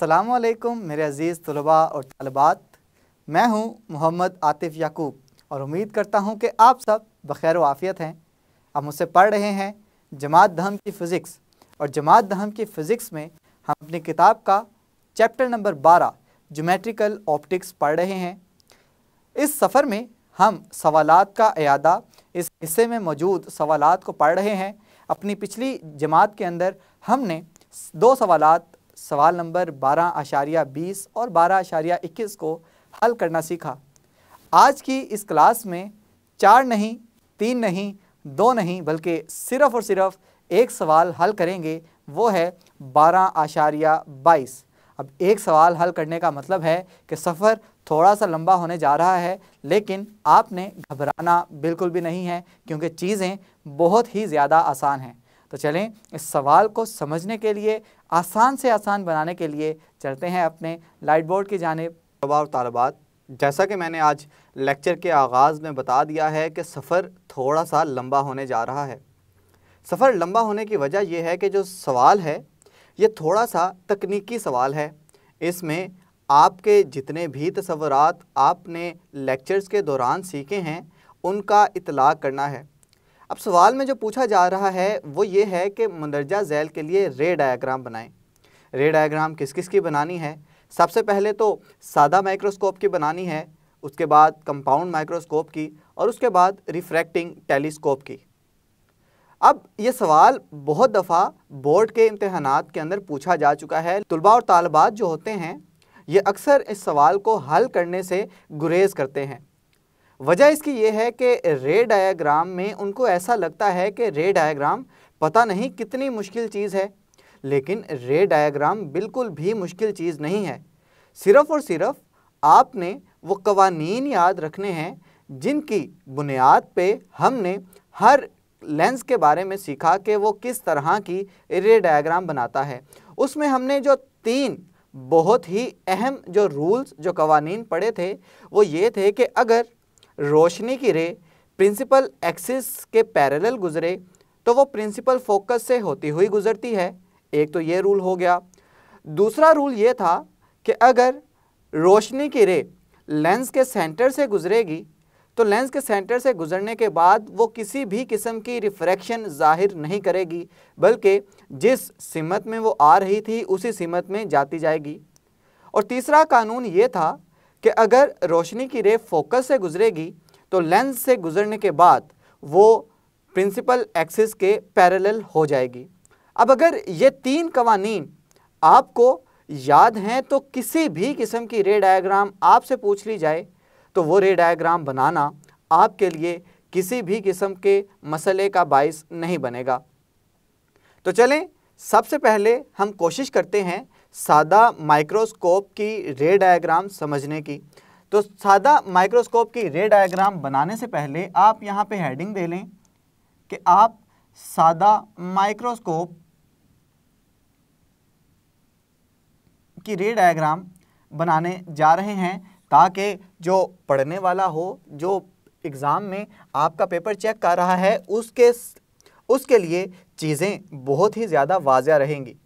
असलकुम मेरे अज़ीज़ तलबा और तलबात मैं हूं मोहम्मद आतिफ़ याकूब और उम्मीद करता हूं कि आप सब बखैर वाफ़ियत हैं हम मुझसे पढ़ रहे हैं जमात दहम की फ़िज़िक्स और जमात दहम की फ़िज़िक्स में हम अपनी किताब का चैप्टर नंबर बारह जोमेट्रिकल ऑप्टिक्स पढ़ रहे हैं इस सफ़र में हम सवाल का अदा इस हिस्से में मौजूद सवाल को पढ़ रहे हैं अपनी पिछली जमात के अंदर हमने दो सवालात सवाल नंबर बारह आशारिया बीस और बारह आशारिया इक्कीस को हल करना सीखा आज की इस क्लास में चार नहीं तीन नहीं दो नहीं बल्कि सिर्फ़ और सिर्फ एक सवाल हल करेंगे वो है बारह आशारिया बाईस अब एक सवाल हल करने का मतलब है कि सफ़र थोड़ा सा लंबा होने जा रहा है लेकिन आपने घबराना बिल्कुल भी नहीं है क्योंकि चीज़ें बहुत ही ज़्यादा आसान हैं तो चलें इस सवाल को समझने के लिए आसान से आसान बनाने के लिए चलते हैं अपने लाइट बोर्ड की जानेब और तालबात जैसा कि मैंने आज लेक्चर के आगाज़ में बता दिया है कि सफ़र थोड़ा सा लंबा होने जा रहा है सफ़र लंबा होने की वजह यह है कि जो सवाल है ये थोड़ा सा तकनीकी सवाल है इसमें आपके जितने भी तस्वरत आपने लेक्चर्स के दौरान सीखे हैं उनका इतलाक़ करना है अब सवाल में जो पूछा जा रहा है वो ये है कि मंदरजा जैल के लिए रे डायाग्राम बनाएं रे डायाग्राम किस किस की बनानी है सबसे पहले तो सादा माइक्रोस्कोप की बनानी है उसके बाद कंपाउंड माइक्रोस्कोप की और उसके बाद रिफ्रैक्टिंग टेलीस्कोप की अब ये सवाल बहुत दफ़ा बोर्ड के इम्तहानात के अंदर पूछा जा चुका है तलबा और तालबात जो होते हैं ये अक्सर इस सवाल को हल करने से गुरेज करते हैं वजह इसकी ये है कि रे डायाग्राम में उनको ऐसा लगता है कि रे डायाग्राम पता नहीं कितनी मुश्किल चीज़ है लेकिन रे डायाग्राम बिल्कुल भी मुश्किल चीज़ नहीं है सिर्फ़ और सिर्फ आपने वो कवानीन याद रखने हैं जिनकी बुनियाद पे हमने हर लेंस के बारे में सीखा कि वो किस तरह की रे डायाग्राम बनाता है उसमें हमने जो तीन बहुत ही अहम जो रूल्स जो कवानीन पढ़े थे वो ये थे कि अगर रोशनी की रे प्रिंसिपल एक्सिस के पैरेलल गुजरे तो वो प्रिंसिपल फोकस से होती हुई गुजरती है एक तो ये रूल हो गया दूसरा रूल ये था कि अगर रोशनी की रे लेंस के सेंटर से गुजरेगी तो लेंस के सेंटर से गुजरने के बाद वो किसी भी किस्म की रिफ्रैक्शन जाहिर नहीं करेगी बल्कि जिस सिमत में वो आ रही थी उसी सिमत में जाती जाएगी और तीसरा कानून ये था कि अगर रोशनी की रे फोकस से गुजरेगी तो लेंस से गुजरने के बाद वो प्रिंसिपल एक्सिस के पैरेलल हो जाएगी अब अगर ये तीन कवानी आपको याद हैं तो किसी भी किस्म की रे डायग्राम आपसे पूछ ली जाए तो वो रे डायग्राम बनाना आपके लिए किसी भी किस्म के मसले का बायस नहीं बनेगा तो चलें सबसे पहले हम कोशिश करते हैं सादा माइक्रोस्कोप की रे डायग्राम समझने की तो सादा माइक्रोस्कोप की रे डायग्राम बनाने से पहले आप यहाँ पे हेडिंग दे लें कि आप सादा माइक्रोस्कोप की रे डायग्राम बनाने जा रहे हैं ताकि जो पढ़ने वाला हो जो एग्ज़ाम में आपका पेपर चेक कर रहा है उसके उसके लिए चीज़ें बहुत ही ज़्यादा वाजिया रहेंगी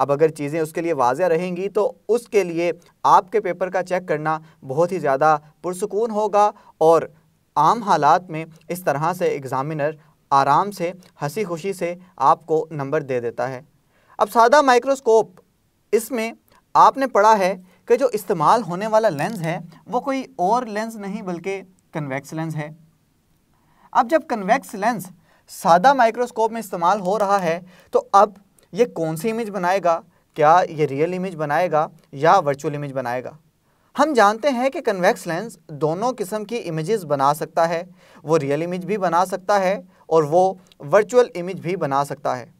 अब अगर चीज़ें उसके लिए वाजह रहेंगी तो उसके लिए आपके पेपर का चेक करना बहुत ही ज़्यादा पुरसकून होगा और आम हालात में इस तरह से एग्ज़ामिनर आराम से हंसी खुशी से आपको नंबर दे देता है अब सादा माइक्रोस्कोप इसमें आपने पढ़ा है कि जो इस्तेमाल होने वाला लेंस है वो कोई और लेंस नहीं बल्कि कन्वेक्स लेंस है अब जब कन्वेक्स लेंस सादा माइक्रोस्कोप में इस्तेमाल हो रहा है तो अब ये कौन सी इमेज बनाएगा क्या ये रियल इमेज बनाएगा या वर्चुअल इमेज बनाएगा हम जानते हैं कि कन्वेक्स लेंस दोनों किस्म की इमेजेस बना सकता है वो रियल इमेज भी बना सकता है और वो वर्चुअल इमेज भी बना सकता है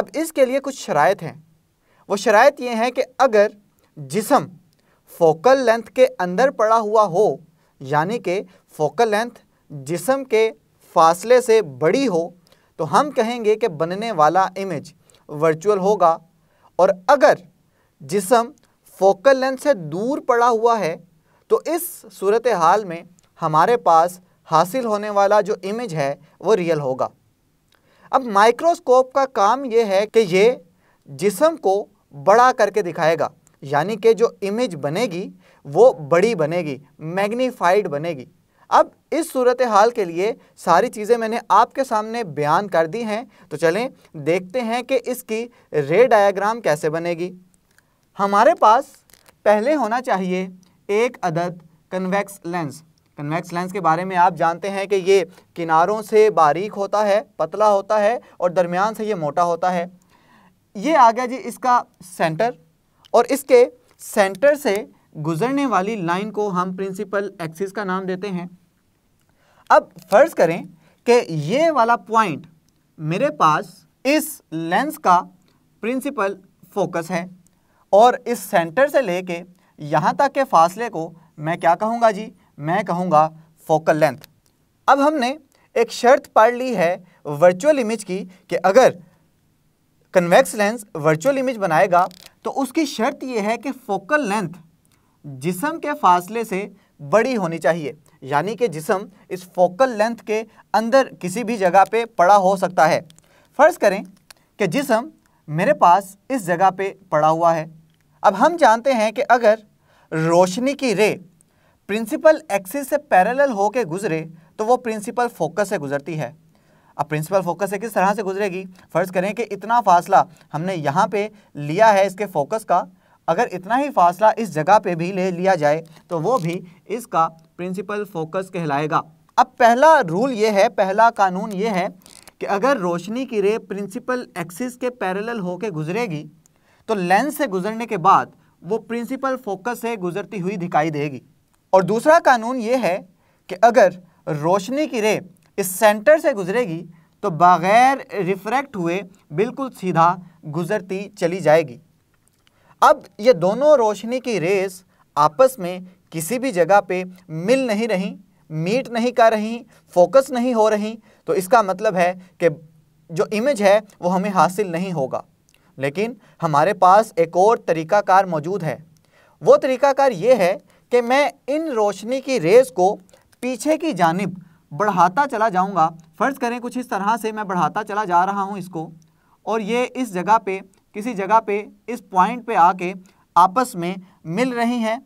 अब इसके लिए कुछ शरात हैं वो शराय ये हैं कि अगर जिसम फोकल लेंथ के अंदर पड़ा हुआ हो यानी कि फोकल लेंथ जिसम के फासले से बड़ी हो तो हम कहेंगे कि बनने वाला इमेज वर्चुअल होगा और अगर जिसम फोकल लेंथ से दूर पड़ा हुआ है तो इस सूरत हाल में हमारे पास हासिल होने वाला जो इमेज है वो रियल होगा अब माइक्रोस्कोप का काम ये है कि ये जिसम को बड़ा करके दिखाएगा यानी कि जो इमेज बनेगी वो बड़ी बनेगी मैग्नीफाइड बनेगी अब इस सूरत हाल के लिए सारी चीज़ें मैंने आपके सामने बयान कर दी हैं तो चलें देखते हैं कि इसकी रे डायाग्राम कैसे बनेगी हमारे पास पहले होना चाहिए एक अदद कन्वेक्स लेंस कन्वेक्स लेंस के बारे में आप जानते हैं कि ये किनारों से बारीक होता है पतला होता है और दरमियान से ये मोटा होता है ये आ गया जी इसका सेंटर और इसके सेंटर से गुजरने वाली लाइन को हम प्रिंसिपल एक्सिस का नाम देते हैं अब फर्ज करें कि ये वाला पॉइंट मेरे पास इस लेंस का प्रिंसिपल फोकस है और इस सेंटर से लेके यहाँ तक के फासले को मैं क्या कहूँगा जी मैं कहूँगा फोकल लेंथ अब हमने एक शर्त पढ़ ली है वर्चुअल इमेज की कि अगर कन्वेक्स लेंस वर्चुअल इमेज बनाएगा तो उसकी शर्त यह है कि फोकल लेंथ जिसम के फासले से बड़ी होनी चाहिए यानी कि जिसम इस फोकल लेंथ के अंदर किसी भी जगह पे पड़ा हो सकता है फ़र्ज़ करें कि जिसम मेरे पास इस जगह पे पड़ा हुआ है अब हम जानते हैं कि अगर रोशनी की रे प्रिंसिपल एक्सिस से पैरेलल होकर गुजरे तो वो प्रिंसिपल फोकस से गुजरती है अब प्रिंसिपल फोकस से किस तरह से गुजरेगी फ़र्ज़ करें कि इतना फासला हमने यहाँ पे लिया है इसके फोकस का अगर इतना ही फासला इस जगह पे भी ले लिया जाए तो वो भी इसका प्रिंसिपल फोकस कहलाएगा अब पहला रूल ये है पहला कानून ये है कि अगर रोशनी की रे प्रिंसिपल एक्सिस के पैरेलल होकर गुजरेगी तो लेंस से गुजरने के बाद वो प्रिंसिपल फोकस से गुजरती हुई दिखाई देगी और दूसरा कानून ये है कि अगर रोशनी की रे इस सेंटर से गुजरेगी तो बग़ैर रिफ्रैक्ट हुए बिल्कुल सीधा गुजरती चली जाएगी अब ये दोनों रोशनी की रेस आपस में किसी भी जगह पे मिल नहीं रही मीट नहीं कर रही फोकस नहीं हो रही तो इसका मतलब है कि जो इमेज है वो हमें हासिल नहीं होगा लेकिन हमारे पास एक और तरीकाकार मौजूद है वो तरीकाकार ये है कि मैं इन रोशनी की रेस को पीछे की जानब बढ़ाता चला जाऊंगा फ़र्ज़ करें कुछ इस तरह से मैं बढ़ाता चला जा रहा हूं इसको और ये इस जगह पे किसी जगह पे इस पॉइंट पे आके आपस में मिल रही हैं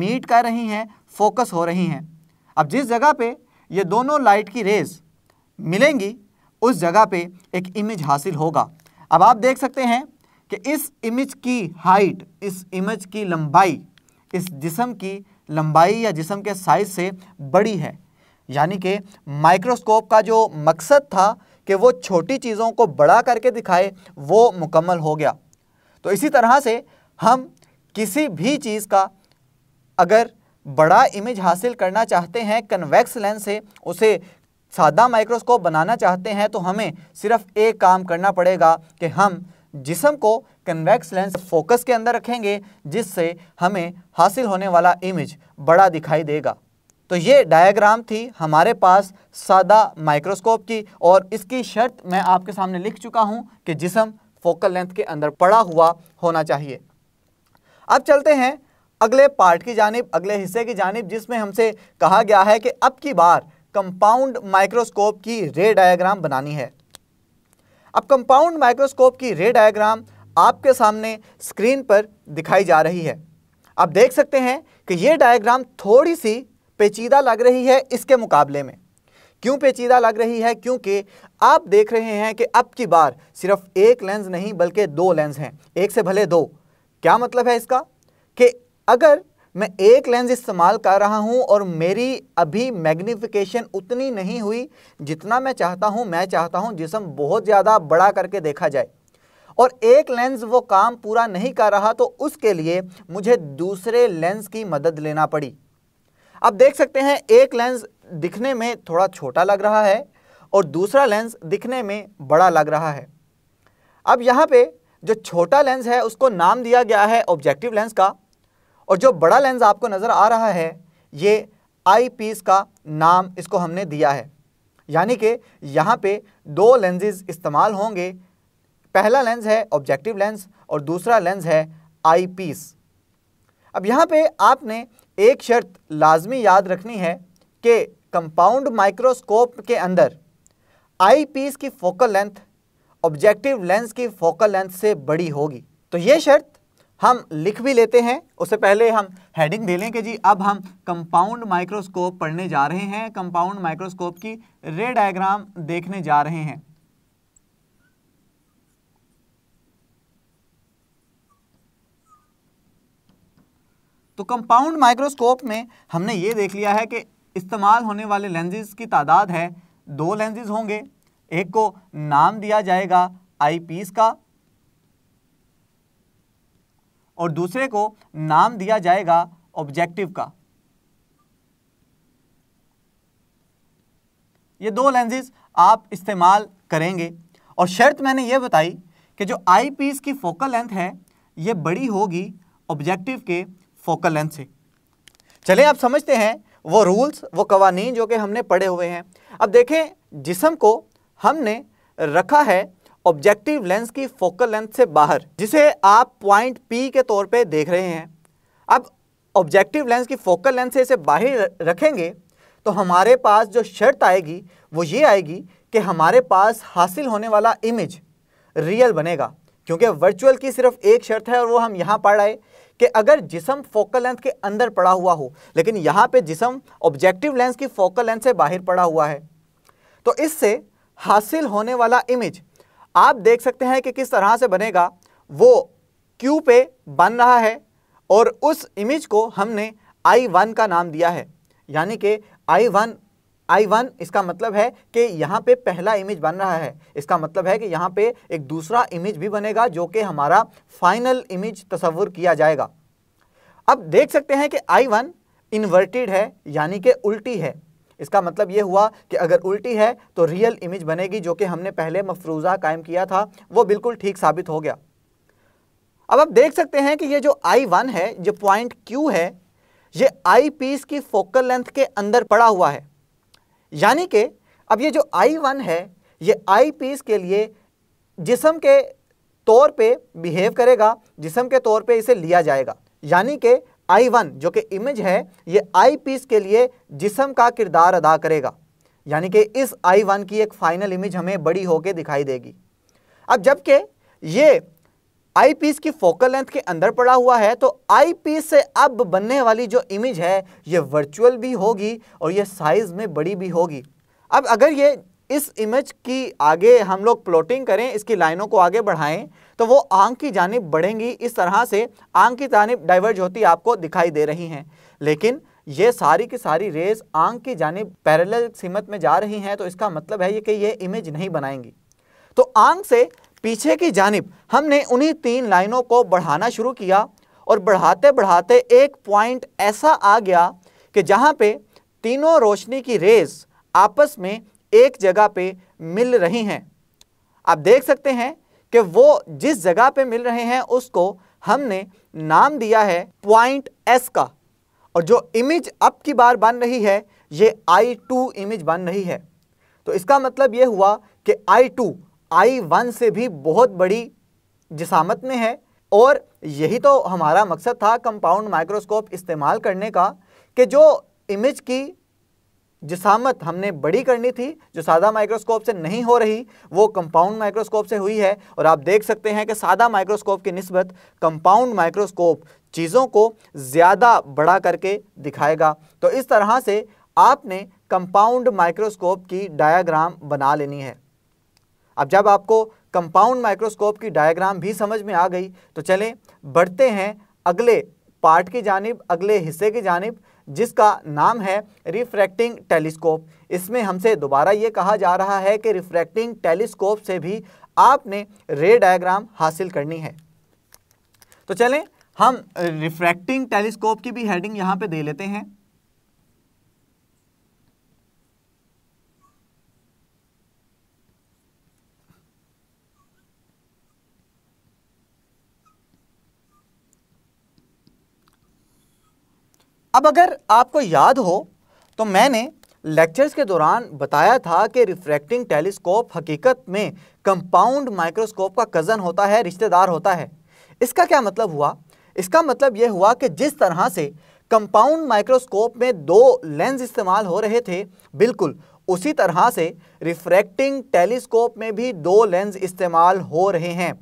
मीट कर रही हैं फोकस हो रही हैं अब जिस जगह पे ये दोनों लाइट की रेज मिलेंगी उस जगह पे एक इमेज हासिल होगा अब आप देख सकते हैं कि इस इमेज की हाइट इस इमेज की लंबाई इस जिसम की लंबाई या जिसम के साइज से बड़ी है यानी कि माइक्रोस्कोप का जो मकसद था कि वो छोटी चीज़ों को बड़ा करके दिखाए वो मुकम्मल हो गया तो इसी तरह से हम किसी भी चीज़ का अगर बड़ा इमेज हासिल करना चाहते हैं कन्वेक्स लेंस से उसे सादा माइक्रोस्कोप बनाना चाहते हैं तो हमें सिर्फ एक काम करना पड़ेगा कि हम जिसम को कन्वेक्स लेंस फोकस के अंदर रखेंगे जिससे हमें हासिल होने वाला इमेज बड़ा दिखाई देगा तो ये डायग्राम थी हमारे पास सादा माइक्रोस्कोप की और इसकी शर्त मैं आपके सामने लिख चुका हूँ कि जिसम फोकल लेंथ के अंदर पड़ा हुआ होना चाहिए अब चलते हैं अगले पार्ट की जानब अगले हिस्से की जानब जिसमें हमसे कहा गया है कि अब की बार कंपाउंड माइक्रोस्कोप की रे डायग्राम बनानी है अब कंपाउंड माइक्रोस्कोप की रे डायग्राम आपके सामने स्क्रीन पर दिखाई जा रही है आप देख सकते हैं कि यह डायग्राम थोड़ी सी पेचीदा लग रही है इसके मुकाबले में क्यों पेचीदा लग रही है क्योंकि आप देख रहे हैं कि अब की बार सिर्फ एक लेंस नहीं बल्कि दो लेंस हैं एक से भले दो क्या मतलब है इसका कि अगर मैं एक लेंस इस्तेमाल कर रहा हूं और मेरी अभी मैग्नीफिकेशन उतनी नहीं हुई जितना मैं चाहता हूं मैं चाहता हूं जिसम बहुत ज़्यादा बड़ा करके देखा जाए और एक लेंस वो काम पूरा नहीं कर रहा तो उसके लिए मुझे दूसरे लेंस की मदद लेना पड़ी आप देख सकते हैं एक लेंस दिखने में थोड़ा छोटा लग रहा है और दूसरा लेंस दिखने में बड़ा लग रहा है अब यहाँ पे जो छोटा लेंस है उसको नाम दिया गया है ऑब्जेक्टिव लेंस का और जो बड़ा लेंस आपको नज़र आ रहा है ये आई पीस का नाम इसको हमने दिया है यानी कि यहाँ पे दो लेंजेज इस्तेमाल होंगे पहला लेंस है ऑब्जेक्टिव लेंस और दूसरा लेंस है आई पीस अब यहाँ पे आपने एक शर्त लाजमी याद रखनी है कि कंपाउंड माइक्रोस्कोप के अंदर आई पीस की फोकल लेंथ ऑब्जेक्टिव लेंस की फोकल लेंथ से बड़ी होगी तो ये शर्त हम लिख भी लेते हैं उससे पहले हम हेडिंग दे लें कि जी अब हम कंपाउंड माइक्रोस्कोप पढ़ने जा रहे हैं कंपाउंड माइक्रोस्कोप की रे डायग्राम देखने जा रहे हैं तो कंपाउंड माइक्रोस्कोप में हमने ये देख लिया है कि इस्तेमाल होने वाले लेंजेज की तादाद है दो लेंजेज होंगे एक को नाम दिया जाएगा आई पीस का और दूसरे को नाम दिया जाएगा ऑब्जेक्टिव का ये दो लेंजेज आप इस्तेमाल करेंगे और शर्त मैंने ये बताई कि जो आई पीस की फोकल लेंथ है ये बड़ी होगी ऑब्जेक्टिव के फोकल लेंथ से चलें आप समझते हैं वो रूल्स वो कवानीन जो कि हमने पढ़े हुए हैं अब देखें जिसम को हमने रखा है ऑब्जेक्टिव लेंस की फोकल लेंथ से बाहर जिसे आप पॉइंट पी के तौर पे देख रहे हैं अब ऑब्जेक्टिव लेंस की फोकल लेंथ से इसे बाहर रखेंगे तो हमारे पास जो शर्त आएगी वो ये आएगी कि हमारे पास हासिल होने वाला इमेज रियल बनेगा क्योंकि वर्चुअल की सिर्फ एक शर्त है और वो हम यहाँ पढ़ आए कि अगर जिसम फोकल लेंथ के अंदर पड़ा हुआ हो लेकिन यहां पे जिसम ऑब्जेक्टिव लेंस की फोकल लेंथ से बाहर पड़ा हुआ है तो इससे हासिल होने वाला इमेज आप देख सकते हैं कि किस तरह से बनेगा वो क्यू पे बन रहा है और उस इमेज को हमने आई वन का नाम दिया है यानी कि आई वन आई वन इसका मतलब है कि यहाँ पे पहला इमेज बन रहा है इसका मतलब है कि यहाँ पे एक दूसरा इमेज भी बनेगा जो कि हमारा फाइनल इमेज तस्वुर किया जाएगा अब देख सकते हैं कि आई वन इन्वर्टेड है यानी कि उल्टी है इसका मतलब ये हुआ कि अगर उल्टी है तो रियल इमेज बनेगी जो कि हमने पहले मफरूज़ा कायम किया था वो बिल्कुल ठीक साबित हो गया अब आप देख सकते हैं कि ये जो आई वन है जो पॉइंट क्यू है ये आई पीस की फोकल लेंथ के अंदर पड़ा हुआ है यानी कि अब ये जो आई वन है ये आई पीस के लिए जिसम के तौर पे बिहेव करेगा जिसम के तौर पे इसे लिया जाएगा यानी कि आई वन जो कि इमेज है ये आई पीस के लिए जिसम का किरदार अदा करेगा यानी कि इस आई वन की एक फ़ाइनल इमेज हमें बड़ी होकर दिखाई देगी अब जबकि ये आई पीस की फोकल लेंथ के अंदर पड़ा हुआ है तो आई पीस से अब बनने वाली जो इमेज है ये वर्चुअल भी होगी और ये साइज़ में बड़ी भी होगी अब अगर ये इस इमेज की आगे हम लोग प्लॉटिंग करें इसकी लाइनों को आगे बढ़ाएं तो वो आंख की जानब बढ़ेंगी इस तरह से आंख की जानब डाइवर्ज होती आपको दिखाई दे रही हैं लेकिन ये सारी की सारी रेज आंख की जानब पैरेलल सीमत में जा रही हैं तो इसका मतलब है ये कि ये इमेज नहीं बनाएंगी तो आंख से पीछे की जानब हमने उन्हीं तीन लाइनों को बढ़ाना शुरू किया और बढ़ाते बढ़ाते एक पॉइंट ऐसा आ गया कि जहाँ पे तीनों रोशनी की रेस आपस में एक जगह पे मिल रही हैं आप देख सकते हैं कि वो जिस जगह पे मिल रहे हैं उसको हमने नाम दिया है पॉइंट एस का और जो इमेज अब की बार बन रही है ये आई टू इमेज बन रही है तो इसका मतलब ये हुआ कि आई टू आई वन से भी बहुत बड़ी जिसामत में है और यही तो हमारा मकसद था कंपाउंड माइक्रोस्कोप इस्तेमाल करने का कि जो इमेज की जिसामत हमने बड़ी करनी थी जो सादा माइक्रोस्कोप से नहीं हो रही वो कंपाउंड माइक्रोस्कोप से हुई है और आप देख सकते हैं कि सादा माइक्रोस्कोप की नस्बत कंपाउंड माइक्रोस्कोप चीज़ों को ज़्यादा बड़ा करके दिखाएगा तो इस तरह से आपने कंपाउंड माइक्रोस्कोप की डायाग्राम बना लेनी है अब जब आपको कंपाउंड माइक्रोस्कोप की डायग्राम भी समझ में आ गई तो चलें बढ़ते हैं अगले पार्ट की जानब अगले हिस्से की जानब जिसका नाम है रिफ्रैक्टिंग टेलीस्कोप इसमें हमसे दोबारा ये कहा जा रहा है कि रिफ्रैक्टिंग टेलीस्कोप से भी आपने रे डायग्राम हासिल करनी है तो चलें हम रिफ्रैक्टिंग टेलीस्कोप की भी हेडिंग यहाँ पे दे लेते हैं अब अगर आपको याद हो तो मैंने लेक्चर्स के दौरान बताया था कि रिफ्रैक्टिंग टेलीस्कोप हकीकत में कंपाउंड माइक्रोस्कोप का कज़न होता है रिश्तेदार होता है इसका क्या मतलब हुआ इसका मतलब ये हुआ कि जिस तरह से कंपाउंड माइक्रोस्कोप में दो लेंस इस्तेमाल हो रहे थे बिल्कुल उसी तरह से रिफ्रैक्टिंग टेलीस्कोप में भी दो लेंस इस्तेमाल हो रहे हैं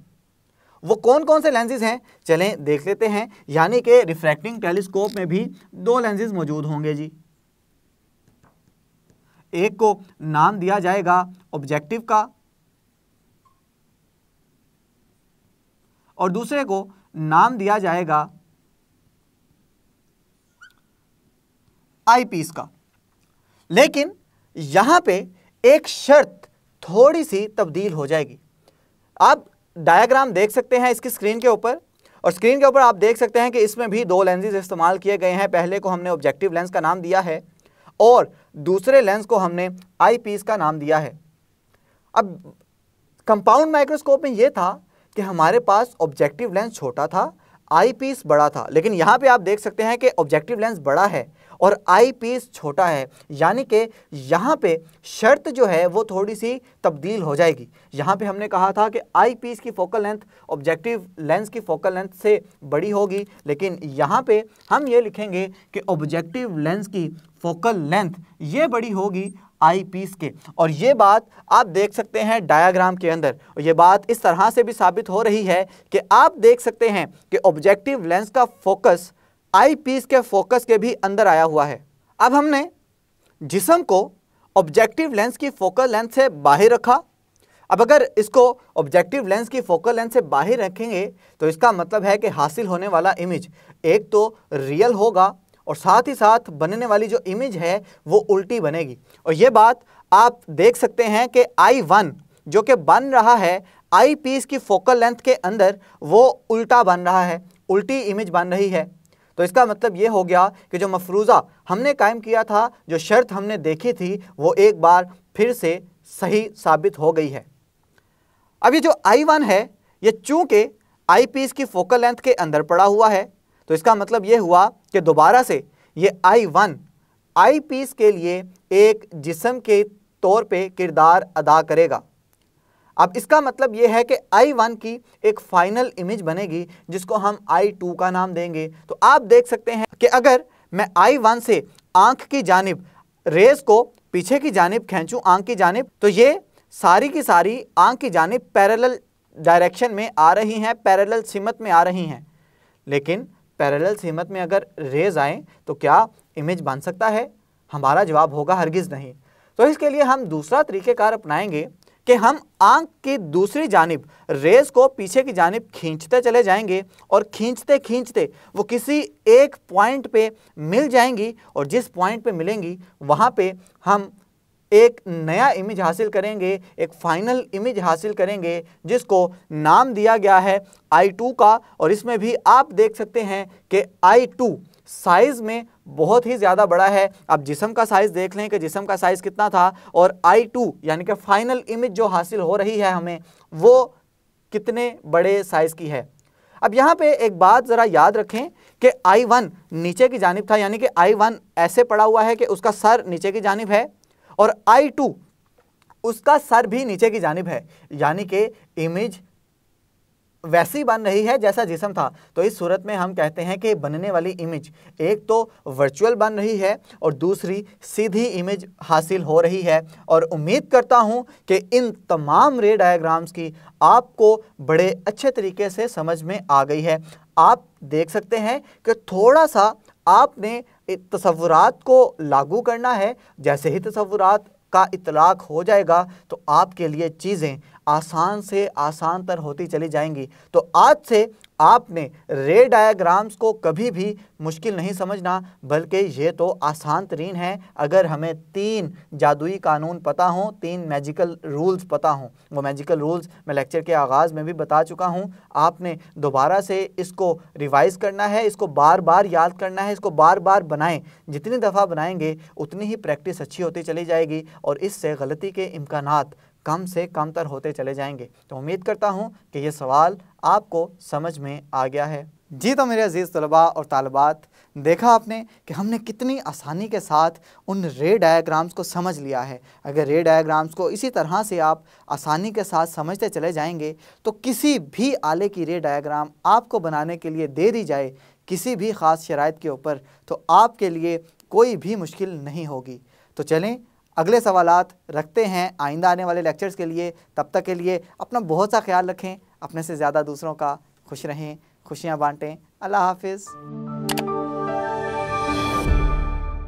वो कौन कौन से लेंसेज हैं चलें देख लेते हैं यानी कि रिफ्रैक्टिंग टेलीस्कोप में भी दो लेंसेज मौजूद होंगे जी एक को नाम दिया जाएगा ऑब्जेक्टिव का और दूसरे को नाम दिया जाएगा आईपीस का लेकिन यहां पे एक शर्त थोड़ी सी तब्दील हो जाएगी अब डायग्राम देख सकते हैं इसकी स्क्रीन के ऊपर और स्क्रीन के ऊपर आप देख सकते हैं कि इसमें भी दो लेंजेज इस्तेमाल किए गए हैं पहले को हमने ऑब्जेक्टिव लेंस का नाम दिया है और दूसरे लेंस को हमने आई पीस का नाम दिया है अब कंपाउंड माइक्रोस्कोप में यह था कि हमारे पास ऑब्जेक्टिव लेंस छोटा था आई पीस बड़ा था लेकिन यहाँ पे आप देख सकते हैं कि ऑब्जेक्टिव लेंस बड़ा है और आई छोटा है यानी कि यहाँ पे शर्त जो है वो थोड़ी सी तब्दील हो जाएगी यहाँ पे हमने कहा था कि आई की फोकल लेंथ ऑब्जेक्टिव लेंस की फोकल लेंथ से बड़ी होगी लेकिन यहाँ पे हम ये लिखेंगे कि ऑब्जेक्टिव लेंस की फोकल लेंथ ये बड़ी होगी आई पीस के और ये बात आप देख सकते हैं डायाग्राम के अंदर और ये बात इस तरह से भी साबित हो रही है कि आप देख सकते हैं कि ऑब्जेक्टिव लेंस का फोकस आई पीस के फोकस के भी अंदर आया हुआ है अब हमने जिसम को ऑब्जेक्टिव लेंस की फोकल लेंथ से बाहर रखा अब अगर इसको ऑब्जेक्टिव लेंस की फोकल लेंथ से बाहर रखेंगे तो इसका मतलब है कि हासिल होने वाला इमेज एक तो रियल होगा और साथ ही साथ बनने वाली जो इमेज है वो उल्टी बनेगी और ये बात आप देख सकते हैं कि आई वन जो कि बन रहा है आई पीस की फोकल लेंथ के अंदर वो उल्टा बन रहा है उल्टी इमेज बन रही है तो इसका मतलब ये हो गया कि जो मफरूज़ा हमने कायम किया था जो शर्त हमने देखी थी वो एक बार फिर से सही साबित हो गई है अब ये जो आई वन है ये चूँकि आई पीस की फोकल लेंथ के अंदर पड़ा हुआ है तो इसका मतलब ये हुआ कि दोबारा से ये आई वन आई पीस के लिए एक जिसम के तौर पे किरदार अदा करेगा अब इसका मतलब ये है कि आई वन की एक फाइनल इमेज बनेगी जिसको हम आई टू का नाम देंगे तो आप देख सकते हैं कि अगर मैं आई वन से आंख की जानब रेज को पीछे की जानब खींचूँ आंख की जानब तो ये सारी की सारी आंख की जानब पैरेलल डायरेक्शन में आ रही हैं पैरेलल सीमत में आ रही हैं लेकिन पैरेलल सीमत में अगर रेज आए तो क्या इमेज बन सकता है हमारा जवाब होगा हरगिज़ नहीं तो इसके लिए हम दूसरा तरीक़ेकार अपनाएंगे कि हम आंख की दूसरी जानब रेस को पीछे की जानब खींचते चले जाएंगे और खींचते खींचते वो किसी एक पॉइंट पे मिल जाएंगी और जिस पॉइंट पे मिलेंगी वहाँ पे हम एक नया इमेज हासिल करेंगे एक फाइनल इमेज हासिल करेंगे जिसको नाम दिया गया है आई टू का और इसमें भी आप देख सकते हैं कि आई टू साइज़ में बहुत ही ज़्यादा बड़ा है आप जिसम का साइज़ देख लें कि जिसम का साइज़ कितना था और आई टू यानी कि फाइनल इमेज जो हासिल हो रही है हमें वो कितने बड़े साइज़ की है अब यहाँ पे एक बात ज़रा याद रखें कि आई वन नीचे की जानब था यानी कि आई वन ऐसे पड़ा हुआ है कि उसका सर नीचे की जानब है और आई टू उसका सर भी नीचे की जानब है यानी कि इमेज वैसी बन रही है जैसा जिसम था तो इस सूरत में हम कहते हैं कि बनने वाली इमेज एक तो वर्चुअल बन रही है और दूसरी सीधी इमेज हासिल हो रही है और उम्मीद करता हूं कि इन तमाम रे डायग्राम्स की आपको बड़े अच्छे तरीके से समझ में आ गई है आप देख सकते हैं कि थोड़ा सा आपने तस्वुरात को लागू करना है जैसे ही तस्वुरात का इतलाक़ हो जाएगा तो आपके लिए चीज़ें आसान से आसान तर होती चली जाएंगी तो आज से आपने रे डायग्राम्स को कभी भी मुश्किल नहीं समझना बल्कि ये तो आसान तरीन है अगर हमें तीन जादुई कानून पता हों तीन मैजिकल रूल्स पता हों वो मैजिकल रूल्स मैं लेक्चर के आगाज़ में भी बता चुका हूँ आपने दोबारा से इसको रिवाइज़ करना है इसको बार बार याद करना है इसको बार बार बनाएं जितनी दफ़ा बनाएंगे उतनी ही प्रैक्टिस अच्छी होती चली जाएगी और इससे गलती के इम्कान कम से कमतर होते चले जाएंगे तो उम्मीद करता हूँ कि ये सवाल आपको समझ में आ गया है जी तो मेरे अजीज़ तलबा और तलबात देखा आपने कि हमने कितनी आसानी के साथ उन रे डायाग्राम्स को समझ लिया है अगर रे डायग्राम्स को इसी तरह से आप आसानी के साथ समझते चले जाएंगे तो किसी भी आले की रे डायग्राम आपको बनाने के लिए दे दी जाए किसी भी ख़ास शराइ के ऊपर तो आपके लिए कोई भी मुश्किल नहीं होगी तो चलें अगले सवाल रखते हैं आइंदा आने वाले लेक्चर्स के लिए तब तक के लिए अपना बहुत सा ख्याल रखें अपने से ज़्यादा दूसरों का खुश रहें खुशियाँ बाँटें अल्लाह हाफिज़